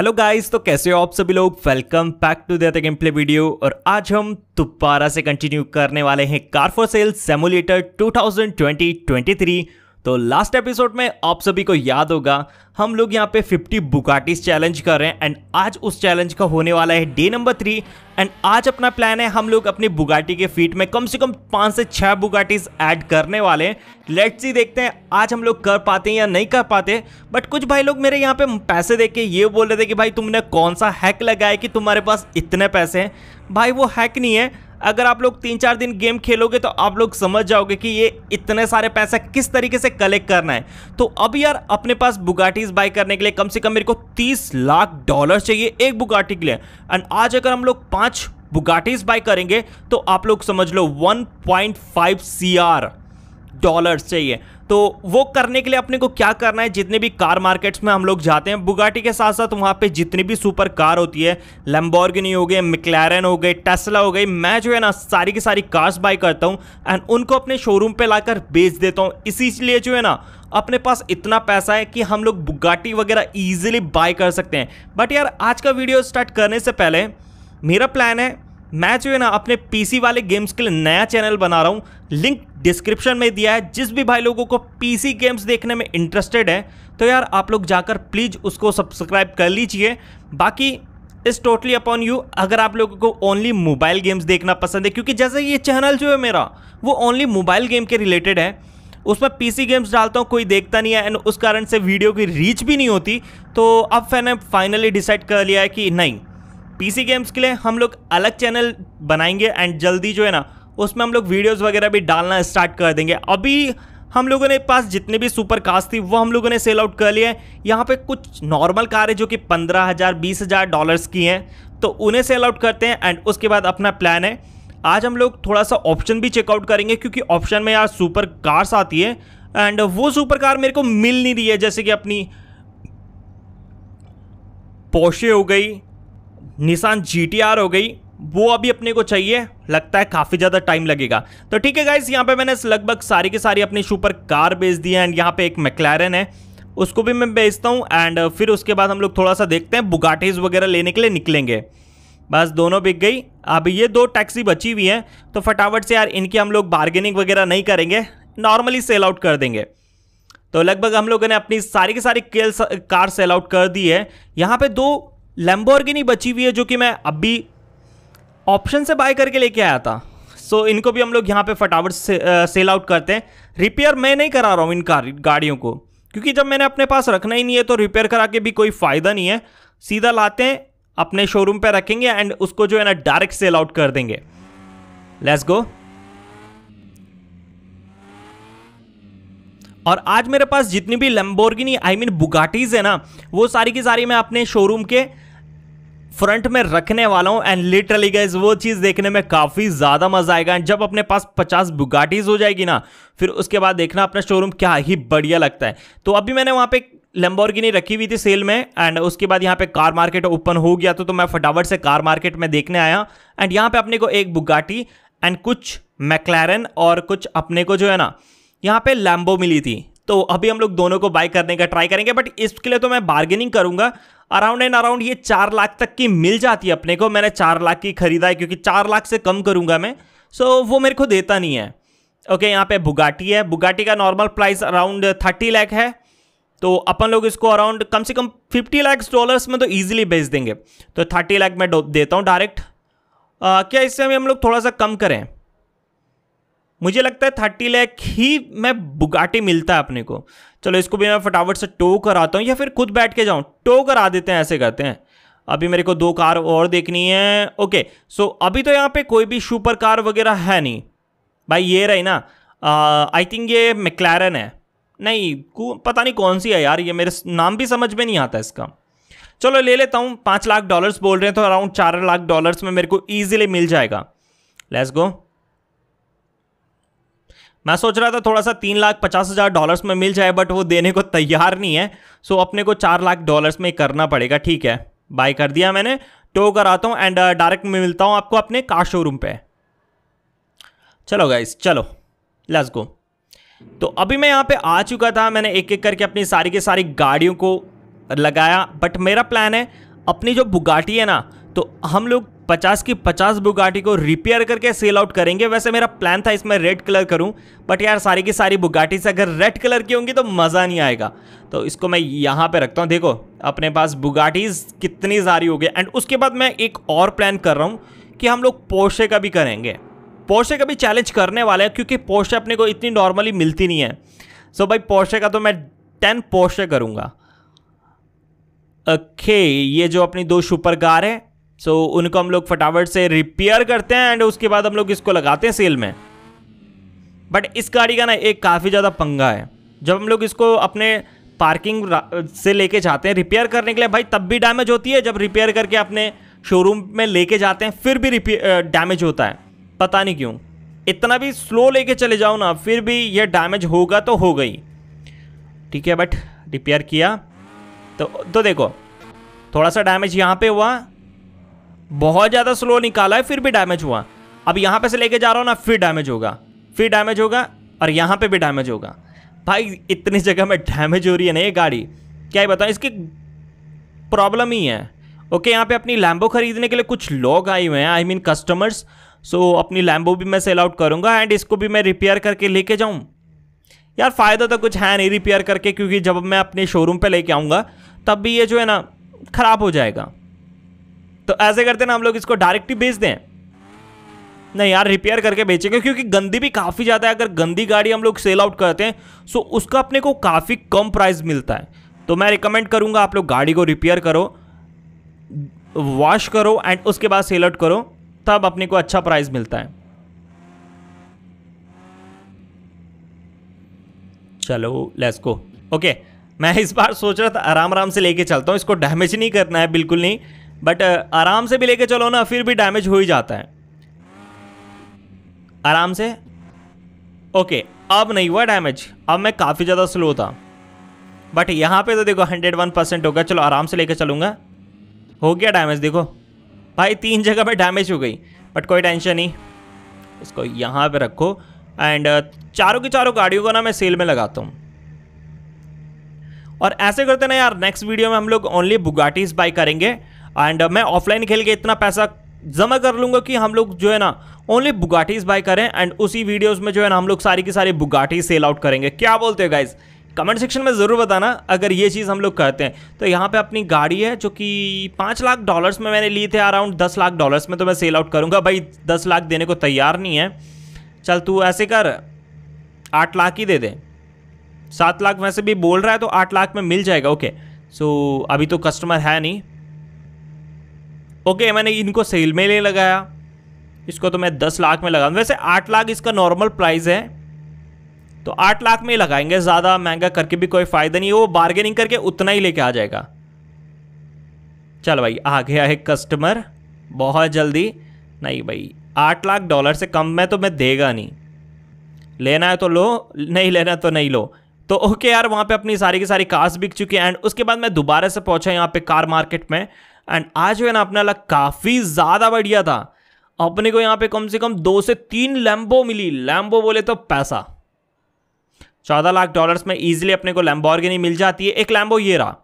hello guys तो कैसे हो आप सभी लोग welcome back to that game play video और आज हम दोबारा से कंटिन्यू करने वाले हैं कार फॉर सेल सेमुलेटर 2020-23 तो लास्ट एपिसोड में आप सभी को याद होगा हम लोग यहाँ पे 50 बुकाटिस चैलेंज कर रहे हैं एंड आज उस चैलेंज का होने वाला है डे नंबर थ्री एंड आज अपना प्लान है हम लोग अपनी बुगाटी के फीट में कम से कम पाँच से छः बुगाटिस ऐड करने वाले हैं लेट्स सी देखते हैं आज हम लोग कर पाते हैं या नहीं कर पाते बट कुछ भाई लोग मेरे यहाँ पे पैसे देख के ये बोल रहे थे कि भाई तुमने कौन सा हैक लगाया कि तुम्हारे पास इतने पैसे हैं भाई वो हैक नहीं है अगर आप लोग तीन चार दिन गेम खेलोगे तो आप लोग समझ जाओगे कि ये इतने सारे पैसा किस तरीके से कलेक्ट करना है तो अब यार अपने पास बुगाटीज बाय करने के लिए कम से कम मेरे को तीस लाख डॉलर चाहिए एक बुगाटी के लिए एंड आज अगर हम लोग पाँच बुगाटीज बाय करेंगे तो आप लोग समझ लो 1.5 पॉइंट डॉलर्स चाहिए तो वो करने के लिए अपने को क्या करना है जितने भी कार मार्केट्स में हम लोग जाते हैं बुगाटी के साथ साथ वहाँ पे जितनी भी सुपर कार होती है लम्बॉर्गिनी हो गए मिक्लैरन हो गए टेस्ला हो गई मैं जो है ना सारी की सारी कार्स बाई करता हूँ एंड उनको अपने शोरूम पे लाकर बेच देता हूँ इसीलिए जो है ना अपने पास इतना पैसा है कि हम लोग बुगाटी वगैरह ईजिली बाय कर सकते हैं बट यार आज का वीडियो स्टार्ट करने से पहले मेरा प्लान है मैं जो है ना अपने पीसी वाले गेम्स के लिए नया चैनल बना रहा हूँ लिंक डिस्क्रिप्शन में दिया है जिस भी भाई लोगों को पीसी गेम्स देखने में इंटरेस्टेड है तो यार आप लोग जाकर प्लीज़ उसको सब्सक्राइब कर लीजिए बाकी इस टोटली अपॉन यू अगर आप लोगों को ओनली मोबाइल गेम्स देखना पसंद है क्योंकि जैसे ये चैनल जो है मेरा वो ओनली मोबाइल गेम के रिलेटेड है उसमें पीसी गेम्स डालता हूँ कोई देखता नहीं है एंड उस कारण से वीडियो की रीच भी नहीं होती तो अब मैंने फाइनली डिसाइड कर लिया है कि नहीं पीसी गेम्स के लिए हम लोग अलग चैनल बनाएंगे एंड जल्दी जो है ना उसमें हम लोग वीडियोस वगैरह भी डालना स्टार्ट कर देंगे अभी हम लोगों ने पास जितने भी सुपर कार्स थी वो हम लोगों ने सेल आउट कर लिए हैं यहाँ पे कुछ नॉर्मल कार है जो कि पंद्रह हज़ार बीस हज़ार डॉलर्स की हैं तो उन्हें सेल आउट करते हैं एंड उसके बाद अपना प्लान है आज हम लोग थोड़ा सा ऑप्शन भी चेकआउट करेंगे क्योंकि ऑप्शन में यार सुपर कार्स आती है एंड वो सुपर कार मेरे को मिल नहीं रही है जैसे कि अपनी पोशे हो गई निशान जी हो गई वो अभी अपने को चाहिए लगता है काफ़ी ज़्यादा टाइम लगेगा तो ठीक है गाइस यहाँ पे मैंने लगभग सारी की सारी अपनी सुपर कार बेच दी है एंड यहाँ पे एक मैकलैरन है उसको भी मैं बेचता हूँ एंड फिर उसके बाद हम लोग थोड़ा सा देखते हैं बुगाटीज वगैरह लेने के लिए निकलेंगे बस दोनों बिक गई अब ये दो टैक्सी बची हुई हैं तो फटाफट से यार इनकी हम लोग बार्गेनिंग वगैरह नहीं करेंगे नॉर्मली सेल आउट कर देंगे तो लगभग हम लोगों ने अपनी सारी की सारी कार सेल आउट कर दी है यहाँ पे दो लैम्बोर्गिनी बची हुई है जो कि मैं अभी ऑप्शन से बाय करके लेके आया था सो so, इनको भी हम लोग यहाँ पे फटाफट से, सेल आउट करते हैं रिपेयर मैं नहीं करा रहा हूँ इन कार गाड़ियों को क्योंकि जब मैंने अपने पास रखना ही नहीं है तो रिपेयर करा के भी कोई फ़ायदा नहीं है सीधा लाते हैं अपने शोरूम पे रखेंगे एंड उसको जो है ना डायरेक्ट सेल आउट कर देंगे लेट्स गो और आज मेरे पास जितनी भी लम्बोर्गिनी आई मीन बुगाटीज है ना वो सारी की सारी मैं अपने शोरूम के फ्रंट में रखने वाला हूँ एंड लिटरली गाइज वो चीज़ देखने में काफ़ी ज़्यादा मजा आएगा एंड जब अपने पास पचास बुगाटीज हो जाएगी ना फिर उसके बाद देखना अपना शोरूम क्या ही बढ़िया लगता है तो अभी मैंने वहाँ पे लंबोर्गिनी रखी हुई थी सेल में एंड उसके बाद यहाँ पे कार मार्केट ओपन हो गया तो, तो मैं फटाफट से कार मार्केट में देखने आया एंड यहाँ पे अपने को एक बुगाटी एंड कुछ मैकलैरन और कुछ अपने को जो है ना यहाँ पे लैम्बो मिली थी तो अभी हम लोग दोनों को बाय करने का ट्राई करेंगे बट इसके लिए तो मैं बार्गेनिंग करूंगा अराउंड एंड अराउंड ये चार लाख तक की मिल जाती है अपने को मैंने चार लाख की खरीदा है क्योंकि चार लाख से कम करूंगा मैं सो so, वो मेरे को देता नहीं है ओके okay, यहाँ पे बुगाटी है बुगाटी का normal price around thirty lakh है तो अपन लोग इसको अराउंड कम से कम फिफ्टी लैक्स डॉलर्स में तो ईजिली बेच देंगे तो थर्टी लैख में देता हूँ डायरेक्ट क्या इससे हम लोग थोड़ा सा कम करें मुझे लगता है थर्टी लैख ही मैं बुगाटी मिलता है अपने को चलो इसको भी मैं फटाफट से टो कराता हूँ या फिर खुद बैठ के जाऊँ टो करा देते हैं ऐसे करते हैं अभी मेरे को दो कार और देखनी है ओके सो अभी तो यहाँ पे कोई भी सुपर कार वगैरह है नहीं भाई ये रही ना आई थिंक ये मेकलैरन है नहीं पता नहीं कौन सी है यार ये मेरे नाम भी समझ में नहीं आता इसका चलो ले लेता हूँ पाँच लाख डॉलर्स बोल रहे हैं तो अराउंड चार लाख डॉलर्स में मेरे को ईजिली मिल जाएगा लेट्स गो मैं सोच रहा था थोड़ा सा तीन लाख पचास हज़ार डॉलर्स में मिल जाए बट वो देने को तैयार नहीं है सो अपने को चार लाख डॉलर्स में करना पड़ेगा ठीक है बाय कर दिया मैंने टो कराता हूँ एंड डायरेक्ट मैं मिलता हूँ आपको अपने कार शोरूम पे चलो गाइस चलो लेट्स गो तो अभी मैं यहाँ पे आ चुका था मैंने एक एक करके अपनी सारी की सारी गाड़ियों को लगाया बट मेरा प्लान है अपनी जो बुगाटी है ना तो हम लोग पचास की पचास बुगाटी को रिपेयर करके सेल आउट करेंगे वैसे मेरा प्लान था इसमें रेड कलर करूं बट यार सारी की सारी बुगाटी से अगर रेड कलर की होंगी तो मज़ा नहीं आएगा तो इसको मैं यहाँ पे रखता हूँ देखो अपने पास बुगाटीज कितनी सारी हो गई एंड उसके बाद मैं एक और प्लान कर रहा हूँ कि हम लोग पोशे का भी करेंगे पोशे का भी चैलेंज करने वाले हैं क्योंकि पोशे अपने को इतनी नॉर्मली मिलती नहीं है सो so भाई पोशे का तो मैं टेन पोशे करूँगा ओके okay, ये जो अपनी दो सुपर कार है सो so, उनको हम लोग फटाफट से रिपेयर करते हैं एंड उसके बाद हम लोग इसको लगाते हैं सेल में बट इस गाड़ी का ना एक काफ़ी ज़्यादा पंगा है जब हम लोग इसको अपने पार्किंग से लेके जाते हैं रिपेयर करने के लिए भाई तब भी डैमेज होती है जब रिपेयर करके अपने शोरूम में लेके जाते हैं फिर भी डैमेज होता है पता नहीं क्यों इतना भी स्लो लेके चले जाओ ना फिर भी यह डैमेज होगा तो हो गई ठीक है बट रिपेयर किया तो तो देखो थोड़ा सा डैमेज यहाँ पे हुआ बहुत ज़्यादा स्लो निकाला है फिर भी डैमेज हुआ अब यहाँ पे से लेके जा रहा हूं ना फिर डैमेज होगा फिर डैमेज होगा और यहाँ पे भी डैमेज होगा भाई इतनी जगह में डैमेज हो रही है ना ये गाड़ी क्या ही बताऊँ इसकी प्रॉब्लम ही है ओके यहाँ पे अपनी लैम्बो खरीदने के लिए कुछ लोग आए हुए हैं आई मीन कस्टमर्स सो अपनी लैम्बो भी मैं सेल आउट करूँगा एंड इसको भी मैं रिपेयर करके लेके जाऊँ यार फ़ायदा तो कुछ है नहीं रिपेयर करके क्योंकि जब मैं अपने शोरूम पे लेके आऊँगा तब भी ये जो है ना ख़राब हो जाएगा तो ऐसे करते ना हम लोग इसको डायरेक्ट ही बेच दें नहीं यार रिपेयर करके बेचेंगे क्योंकि गंदी भी काफ़ी ज़्यादा है अगर गंदी गाड़ी हम लोग सेल आउट करते हैं सो उसका अपने को काफ़ी कम प्राइस मिलता है तो मैं रिकमेंड करूँगा आप लोग गाड़ी को रिपेयर करो वॉश करो एंड उसके बाद सेल आउट करो तब अपने को अच्छा प्राइस मिलता है चलो लेट्स गो ओके मैं इस बार सोच रहा था आराम आराम से लेके चलता हूँ इसको डैमेज नहीं करना है बिल्कुल नहीं बट uh, आराम से भी लेके चलो ना फिर भी डैमेज हो ही जाता है आराम से ओके अब नहीं हुआ डैमेज अब मैं काफ़ी ज़्यादा स्लो था बट यहाँ पे तो देखो हंड्रेड वन परसेंट हो गया चलो आराम से लेके चलूँगा हो गया डैमेज देखो भाई तीन जगह पे डैमेज हो गई बट कोई टेंशन नहीं इसको यहाँ पे रखो एंड uh, चारों की चारों गाड़ियों को ना मैं सेल में लगाता हूँ और ऐसे करते ना यार नेक्स्ट वीडियो में हम लोग ओनली बुगाटीज बाई करेंगे एंड uh, मैं ऑफलाइन खेल के इतना पैसा जमा कर लूँगा कि हम लोग जो है ना ओनली बुगाटीज़ बाय करें एंड उसी वीडियोस में जो है ना हम लोग सारी की सारी बुगाटी सेल आउट करेंगे क्या बोलते हो गाइज़ कमेंट सेक्शन में ज़रूर बताना अगर ये चीज़ हम लोग करते हैं तो यहाँ पे अपनी गाड़ी है जो कि पाँच लाख डॉलर्स में मैंने ली थे अराउंड दस लाख डॉलर्स में तो मैं सेल आउट करूँगा भाई दस लाख देने को तैयार नहीं है चल तू ऐसे कर आठ लाख ही दे दे सात लाख वैसे भी बोल रहा है तो आठ लाख में मिल जाएगा ओके सो अभी तो कस्टमर है नहीं ओके मैंने इनको सेल में ले लगाया इसको तो मैं दस लाख में लगा वैसे आठ लाख इसका नॉर्मल प्राइस है तो आठ लाख में ही लगाएंगे ज़्यादा महंगा करके भी कोई फ़ायदा नहीं वो बार्गेनिंग करके उतना ही लेके आ जाएगा चल भाई आ गया है कस्टमर बहुत जल्दी नहीं भाई आठ लाख डॉलर से कम में तो मैं देगा नहीं लेना है तो लो नहीं लेना तो नहीं लो तो ओके यार वहाँ पे अपनी सारी की सारी कार्स बिक चुकी हैं एंड उसके बाद मैं दोबारा से पहुँचा यहाँ पे कार मार्केट में एंड आज जो है ना अपना लक काफ़ी ज़्यादा बढ़िया था अपने को यहाँ पे कम से कम दो से तीन लैम्बो मिली लैम्बो बोले तो पैसा चौदह लाख डॉलर्स में इजिली अपने को लैम्बोर्गिनी मिल जाती है एक लैम्बो ये रहा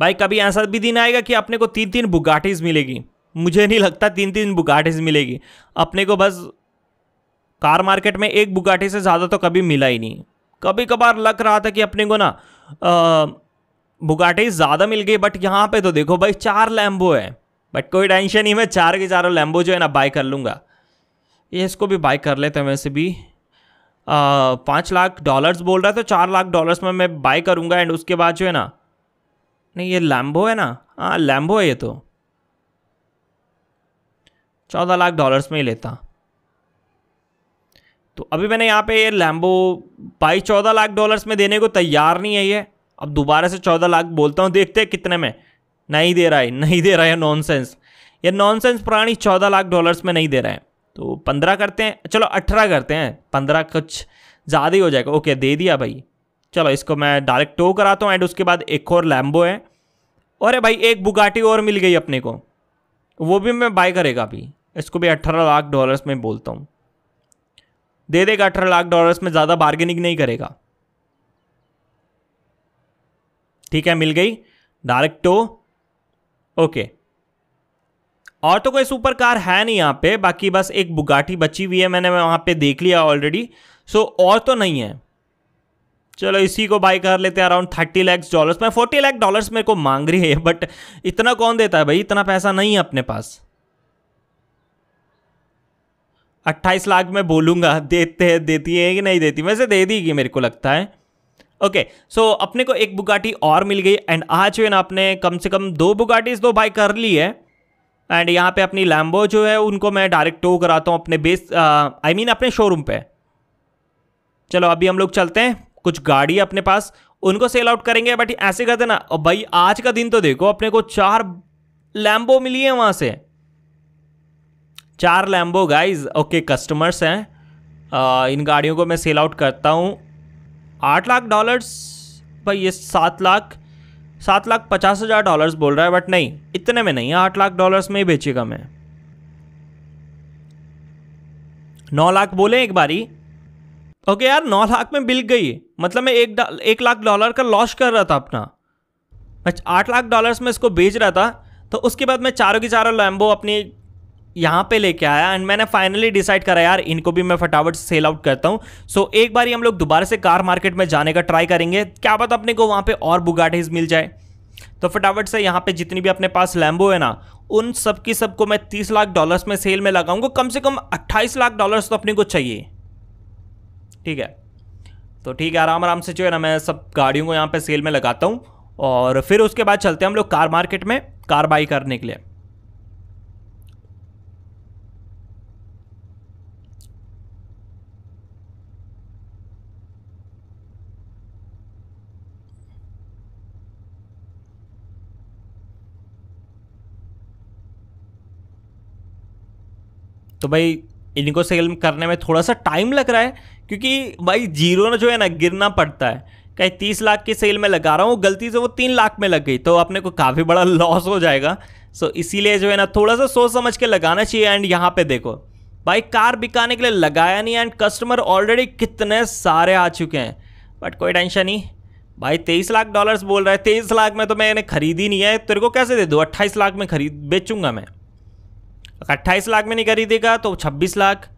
भाई कभी ऐसा भी दिन आएगा कि अपने को तीन तीन बुगाटीज मिलेगी मुझे नहीं लगता तीन तीन बुगाटीज मिलेगी अपने को बस कार मार्केट में एक बुगाटी से ज़्यादा तो कभी मिला ही नहीं कभी कभार लग रहा था कि अपने को ना बुगाटे ज़्यादा मिल गई बट यहाँ पे तो देखो भाई चार लैम्बो है बट कोई टेंशन नहीं मैं चार के चारों लैम्बो जो है ना बाय कर लूँगा ये इसको भी बाय कर लेते हैं वैसे भी पाँच लाख डॉलर्स बोल रहा है तो चार लाख डॉलर्स में मैं बाय करूँगा एंड उसके बाद जो है ना नहीं ये लैम्बो है ना हाँ लैम्बो है ये तो चौदह लाख डॉलर्स में ही लेता तो अभी मैंने यहाँ पे ये लैम्बो बाई चौदह लाख डॉलर्स में देने को तैयार नहीं है ये अब दोबारा से चौदह लाख बोलता हूँ देखते हैं कितने में नहीं दे रहा है नहीं दे रहा है नॉनसेंस ये नॉनसेंस प्राणी चौदह लाख डॉलर्स में नहीं दे रहा है तो पंद्रह करते हैं चलो अठारह करते हैं पंद्रह कुछ ज़्यादा ही हो जाएगा ओके दे दिया भाई चलो इसको मैं डायरेक्ट टो कराता हूँ एंड उसके बाद एक और लैम्बो है अरे भाई एक बुगाटी और मिल गई अपने को वो भी मैं बाय करेगा अभी इसको भी अट्ठारह लाख डॉलर्स में बोलता हूँ दे देगा अठारह लाख डॉलर्स में ज़्यादा बार्गेनिंग नहीं करेगा ठीक है मिल गई डायरेक्ट टो ओके और तो कोई सुपर कार है नहीं यहाँ पे बाकी बस एक बुगाटी बची हुई है मैंने वहाँ पे देख लिया ऑलरेडी सो और तो नहीं है चलो इसी को बाई कर लेते हैं अराउंड थर्टी लैक्स डॉलर्स मैं फोर्टी लैख डॉलर्स मेरे को मांग रही है बट इतना कौन देता है भाई इतना पैसा नहीं है अपने पास अट्ठाईस लाख में बोलूँगा देते देती है कि नहीं देती वैसे दे देगी मेरे को लगता है ओके okay, सो so अपने को एक बुगाटी और मिल गई एंड आज जो है ना अपने कम से कम दो बुगाटीज तो बाई कर ली है एंड यहाँ पे अपनी लैम्बो जो है उनको मैं डायरेक्ट टो कराता हूँ अपने बेस आई मीन अपने शोरूम पे चलो अभी हम लोग चलते हैं कुछ गाड़ी अपने पास उनको सेल आउट करेंगे बट ऐसे करते ना और भाई आज का दिन तो देखो अपने को चार लैम्बो मिली है वहाँ से चार लैम्बो गाइज ओके कस्टमर्स हैं uh, इन गाड़ियों को मैं सेल आउट करता हूँ आठ लाख डॉलर्स भाई ये सात लाख सात लाख पचास हज़ार डॉलर्स बोल रहा है बट नहीं इतने में नहीं आठ लाख डॉलर्स में ही बेचेगा मैं नौ लाख बोले एक बारी ओके यार नौ लाख में बिल गई मतलब मैं एक एक लाख डॉलर का लॉस कर रहा था अपना मैं अच्छा, आठ लाख डॉलर्स में इसको बेच रहा था तो उसके बाद मैं चारों की चारों लैम्बो अपनी यहाँ पे लेके आया एंड मैंने फाइनली डिसाइड करा यार इनको भी मैं फटाफट सेल आउट करता हूँ सो so, एक बार हम लोग दोबारा से कार मार्केट में जाने का ट्राई करेंगे क्या बात अपने को वहाँ पे और बुगाटीज मिल जाए तो फटाफट से यहाँ पे जितनी भी अपने पास लैम्बो है ना उन सब की सबको मैं तीस लाख डॉलर्स में सेल में लगाऊंगा कम से कम अट्ठाईस लाख डॉलर्स तो अपने को चाहिए ठीक है तो ठीक है आराम आराम से जो है ना मैं सब गाड़ियों को यहाँ पर सेल में लगाता हूँ और फिर उसके बाद चलते हैं हम लोग कार मार्केट में कार बाई करने के लिए तो भाई इनको सेल करने में थोड़ा सा टाइम लग रहा है क्योंकि भाई जीरो ना जो है ना गिरना पड़ता है कहीं तीस लाख की सेल में लगा रहा हूँ गलती से वो तीन लाख में लग गई तो अपने को काफ़ी बड़ा लॉस हो जाएगा सो इसीलिए जो है ना थोड़ा सा सोच समझ के लगाना चाहिए एंड यहाँ पे देखो भाई कार बिकाने के लिए लगाया नहीं एंड कस्टमर ऑलरेडी कितने सारे आ चुके हैं बट कोई टेंशन नहीं भाई तेईस लाख डॉलर्स बोल रहा है तेईस लाख में तो मैंने खरीदी नहीं है तेरे को कैसे दे दूँ अट्ठाईस लाख में खरीद बेचूंगा मैं अट्ठाईस लाख में नहीं खरीदेगा तो छब्बीस लाख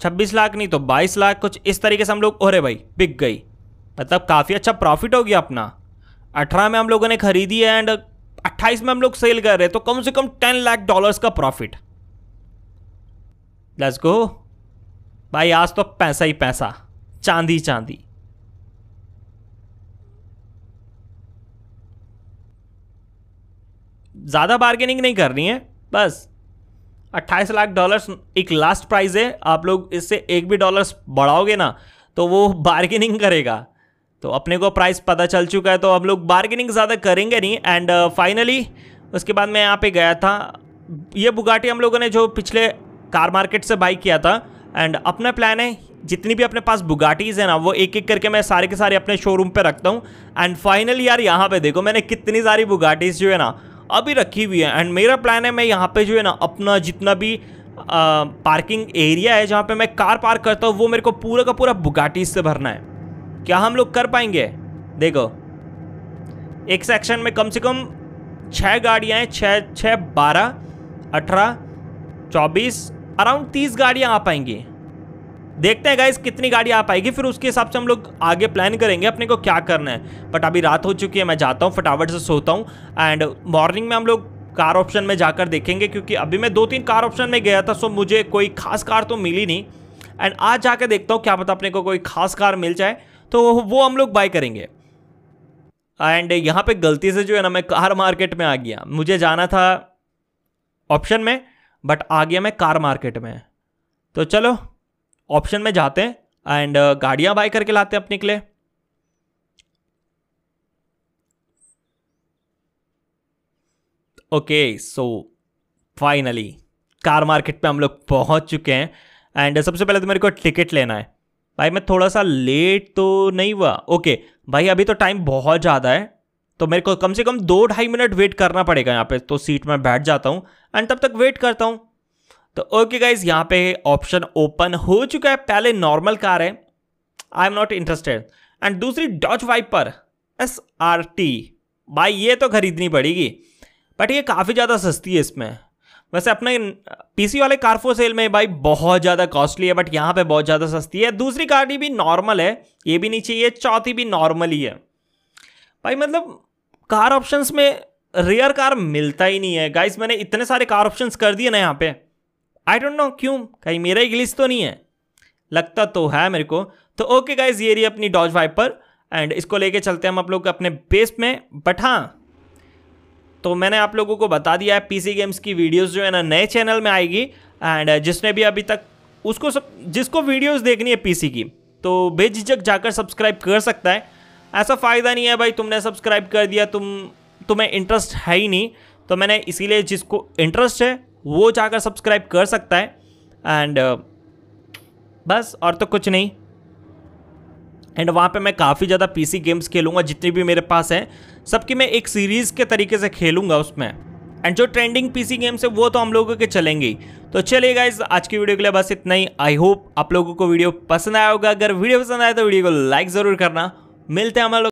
छब्बीस लाख नहीं तो बाईस लाख कुछ इस तरीके से हम लोग ओरे भाई बिक गई मतलब काफ़ी अच्छा प्रॉफिट हो गया अपना अठारह में हम लोगों ने खरीदी है एंड अट्ठाईस में हम लोग सेल कर रहे हैं तो कम से कम टेन लाख डॉलर्स का प्रॉफिट लेट्स गो भाई आज तो पैसा ही पैसा चांदी चांदी ज़्यादा बार्गेनिंग नहीं करनी है बस अट्ठाईस लाख डॉलर्स एक लास्ट प्राइस है आप लोग इससे एक भी डॉलर्स बढ़ाओगे ना तो वो बार्गेनिंग करेगा तो अपने को प्राइस पता चल चुका है तो हम लोग बार्गेनिंग ज़्यादा करेंगे नहीं एंड फाइनली uh, उसके बाद मैं यहाँ पे गया था ये बुगाटी हम लोगों ने जो पिछले कार मार्केट से बाई किया था एंड अपना प्लान है जितनी भी अपने पास बुगाटीज़ है ना वो एक एक करके मैं सारे के सारे अपने शोरूम पर रखता हूँ एंड फाइनली यार यहाँ पर देखो मैंने कितनी सारी बुगाटीज़ जो है ना अभी रखी हुई है एंड मेरा प्लान है मैं यहाँ पे जो है ना अपना जितना भी आ, पार्किंग एरिया है जहाँ पे मैं कार पार्क करता हूँ वो मेरे को पूरा का पूरा बुगाटी से भरना है क्या हम लोग कर पाएंगे देखो एक सेक्शन में कम से कम छः गाड़ियाँ हैं छः छः बारह अठारह चौबीस अराउंड तीस गाड़ियाँ आ पाएंगी देखते हैं गाइस कितनी गाड़ी आ पाएगी फिर उसके हिसाब से हम लोग आगे प्लान करेंगे अपने को क्या करना है बट अभी रात हो चुकी है मैं जाता हूँ फटाफट से सोता हूँ एंड मॉर्निंग में हम लोग कार ऑप्शन में जाकर देखेंगे क्योंकि अभी मैं दो तीन कार ऑप्शन में गया था सो मुझे कोई खास कार तो मिली नहीं एंड आज जाकर देखता हूँ क्या पता अपने को कोई खास कार मिल जाए तो वो हम लोग बाय करेंगे एंड यहाँ पे गलती से जो है ना मैं कार मार्केट में आ गया मुझे जाना था ऑप्शन में बट आ गया मैं कार मार्केट में तो चलो ऑप्शन में जाते हैं एंड गाड़ियां बाय करके लाते हैं अपने के लिए okay so finally car market पे हम लोग पहुंच चुके हैं एंड सबसे पहले तो मेरे को टिकट लेना है भाई मैं थोड़ा सा लेट तो नहीं हुआ ओके भाई अभी तो टाइम बहुत ज़्यादा है तो मेरे को कम से कम दो ढाई मिनट वेट करना पड़ेगा यहाँ पे तो सीट में बैठ जाता हूँ एंड तब तक वेट करता हूँ तो ओके गाइज यहाँ पे ऑप्शन ओपन हो चुका है पहले नॉर्मल कार है I am not interested and दूसरी Dodge Viper S R T भाई ये तो खरीदनी पड़ेगी बट ये काफ़ी ज़्यादा सस्ती है इसमें वैसे अपने पीसी वाले कारफो सेल में भाई बहुत ज़्यादा कॉस्टली है बट यहाँ पे बहुत ज़्यादा सस्ती है दूसरी गाड़ी भी नॉर्मल है ये भी नहीं चाहिए चौथी भी नॉर्मल ही है भाई मतलब कार ऑप्शंस में रेयर कार मिलता ही नहीं है गाइस मैंने इतने सारे कार ऑप्शंस कर दिए ना यहाँ पे आई डोंट नो क्यों कहीं मेरा इंग्लिस तो नहीं है लगता तो है मेरे को तो ओके गाइज ये रही अपनी डॉज पर एंड इसको लेके चलते हैं हम आप लोग अपने बेस में बट हाँ तो मैंने आप लोगों को बता दिया है पीसी गेम्स की वीडियोस जो है ना नए चैनल में आएगी एंड जिसने भी अभी तक उसको सब जिसको वीडियोस देखनी है पीसी की तो बेझिझक जाकर सब्सक्राइब कर सकता है ऐसा फ़ायदा नहीं है भाई तुमने सब्सक्राइब कर दिया तुम तुम्हें इंटरेस्ट है ही नहीं तो मैंने इसीलिए जिसको इंटरेस्ट है वो जाकर सब्सक्राइब कर सकता है एंड uh, बस और तो कुछ नहीं एंड वहाँ पे मैं काफ़ी ज़्यादा पीसी गेम्स खेलूँगा जितनी भी मेरे पास हैं सबकी मैं एक सीरीज़ के तरीके से खेलूँगा उसमें एंड जो ट्रेंडिंग पीसी गेम्स है वो तो हम लोगों के चलेंगे तो चलिए गाइज आज की वीडियो के लिए बस इतना ही आई होप आप लोगों को वीडियो पसंद आया होगा अगर वीडियो पसंद आया तो वीडियो को लाइक ज़रूर करना मिलते हैं हम लोग